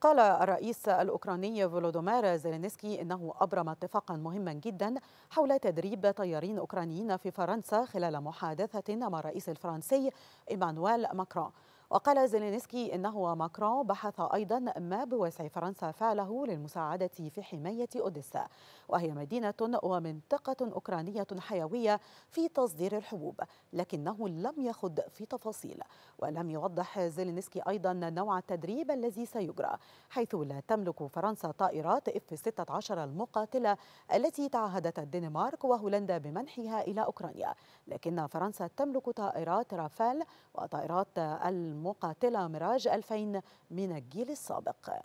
قال الرئيس الأوكراني فولودومير زيلينسكي إنه أبرم اتفاقا مهما جدا حول تدريب طيارين أوكرانيين في فرنسا خلال محادثة مع الرئيس الفرنسي إيمانويل ماكرون وقال زيلينسكي إنه وماكرون بحث أيضا ما بوسع فرنسا فعله للمساعدة في حماية أوديسا وهي مدينة ومنطقة أوكرانية حيوية في تصدير الحبوب لكنه لم يخض في تفاصيل ولم يوضح زيلينسكي أيضا نوع التدريب الذي سيجرى حيث لا تملك فرنسا طائرات اف 16 المقاتلة التي تعهدت الدنمارك وهولندا بمنحها إلى أوكرانيا لكن فرنسا تملك طائرات رافال وطائرات الم مقاتلة ميراج 2000 من الجيل السابق